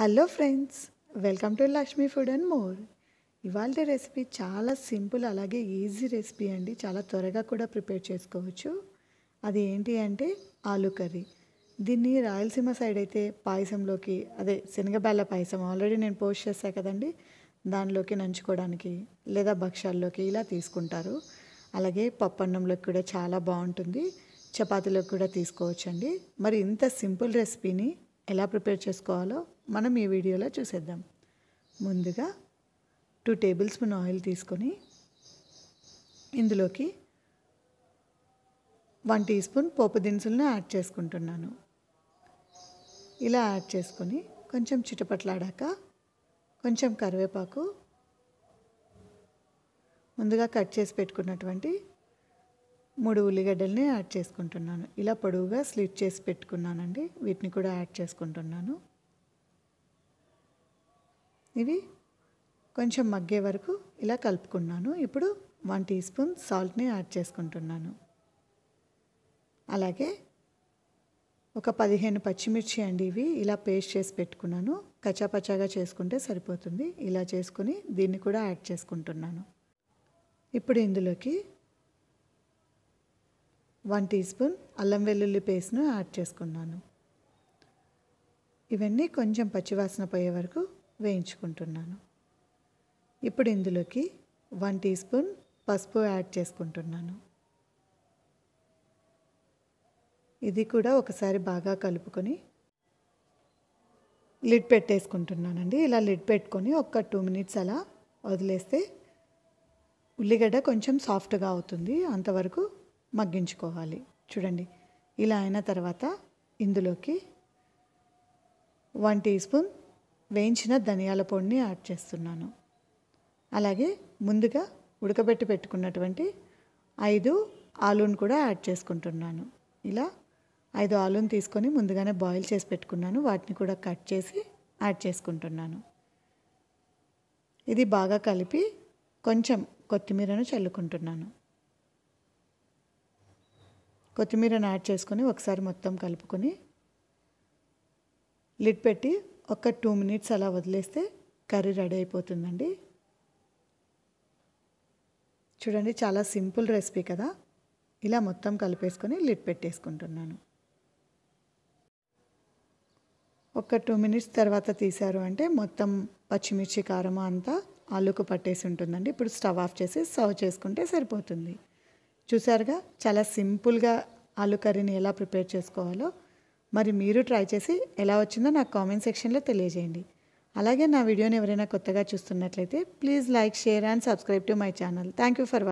hello friends welcome to Lakshmi food and more ఇవాళ recipe చాలా simple అలాగే ఈజీ రెసిపీ అండి చాలా త్వరగా కూడా ప్రిపేర్ చేసుకోవచ్చు అది ఏంటి అంటే ఆలు కర్రీ దీన్ని రాయలసీమ సైడ్ అయితే పాయసంలోకి అదే శనగబెల్ల పాయసం ఆల్రెడీ నేను పోస్ట్ చేశాను కదండి దానిలోకి నంచుకోవడానికి లేదా భక్ష్యాల్లోకి ఇలా తీసుకుంటారు అలాగే పప్పన్నంలోకి కూడా చాలా బాగుంటుంది చపాతీలోకి కూడా తీసుకోవచ్చండి మరి ఇంత సింపుల్ రెసిపీని ఎలా ప్రిపేర్ చేసుకోవాలో మనం ఈ వీడియోలో చూసేద్దాం ముందుగా టూ టేబుల్ స్పూన్ ఆయిల్ తీసుకొని ఇందులోకి వన్ టీ స్పూన్ పోపు దినుసులను యాడ్ చేసుకుంటున్నాను ఇలా యాడ్ చేసుకొని కొంచెం చిటపట్లాడాక కొంచెం కరివేపాకు ముందుగా కట్ చేసి పెట్టుకున్నటువంటి మూడు ఉల్లిగడ్డల్ని యాడ్ చేసుకుంటున్నాను ఇలా పొడవుగా స్లిట్ చేసి పెట్టుకున్నానండి వీటిని కూడా యాడ్ చేసుకుంటున్నాను ఇవి కొంచెం మగ్గే వరకు ఇలా కలుపుకున్నాను ఇప్పుడు వన్ టీ స్పూన్ సాల్ట్ని యాడ్ చేసుకుంటున్నాను అలాగే ఒక పదిహేను పచ్చిమిర్చి అండి ఇవి ఇలా పేస్ట్ చేసి పెట్టుకున్నాను కచ్చాపచ్చాగా చేసుకుంటే సరిపోతుంది ఇలా చేసుకుని దీన్ని కూడా యాడ్ చేసుకుంటున్నాను ఇప్పుడు ఇందులోకి వన్ టీ స్పూన్ అల్లం వెల్లుల్లి పేస్ట్ను యాడ్ చేసుకున్నాను ఇవన్నీ కొంచెం పచ్చివాసన పోయే వరకు వేయించుకుంటున్నాను ఇప్పుడు ఇందులోకి వన్ టీ స్పూన్ పసుపు యాడ్ చేసుకుంటున్నాను ఇది కూడా ఒకసారి బాగా కలుపుకొని లిడ్ పెట్టేసుకుంటున్నానండి ఇలా లిడ్ పెట్టుకొని ఒక టూ మినిట్స్ అలా వదిలేస్తే ఉల్లిగడ్డ కొంచెం సాఫ్ట్గా అవుతుంది అంతవరకు మగ్గించుకోవాలి చూడండి ఇలా అయిన తర్వాత ఇందులోకి వన్ టీ స్పూన్ వేయించిన ధనియాల పొడిని యాడ్ చేస్తున్నాను అలాగే ముందుగా ఉడకబెట్టి పెట్టుకున్నటువంటి ఐదు ఆలూను కూడా యాడ్ చేసుకుంటున్నాను ఇలా ఐదు ఆలూను తీసుకొని ముందుగానే బాయిల్ చేసి పెట్టుకున్నాను వాటిని కూడా కట్ చేసి యాడ్ చేసుకుంటున్నాను ఇది బాగా కలిపి కొంచెం కొత్తిమీరను చల్లుకుంటున్నాను కొత్తిమీరను యాడ్ చేసుకొని ఒకసారి మొత్తం కలుపుకొని లిడ్ పెట్టి ఒక టూ మినిట్స్ అలా వదిలేస్తే కర్రీ రెడీ అయిపోతుందండి చూడండి చాలా సింపుల్ రెసిపీ కదా ఇలా మొత్తం కలిపేసుకొని లిడ్ పెట్టేసుకుంటున్నాను ఒక టూ మినిట్స్ తర్వాత తీశారు అంటే మొత్తం పచ్చిమిర్చి కారం అంతా ఆలుకు పట్టేసి ఉంటుందండి ఇప్పుడు స్టవ్ ఆఫ్ చేసి సర్వ్ చేసుకుంటే సరిపోతుంది చూసారుగా చాలా సింపుల్గా ఆలు కర్రీని ఎలా ప్రిపేర్ చేసుకోవాలో మరి మీరు ట్రై చేసి ఎలా వచ్చిందో నాకు కామెంట్ సెక్షన్లో తెలియజేయండి అలాగే నా వీడియోని ఎవరైనా కొత్తగా చూస్తున్నట్లయితే please like share and subscribe to my channel thank you for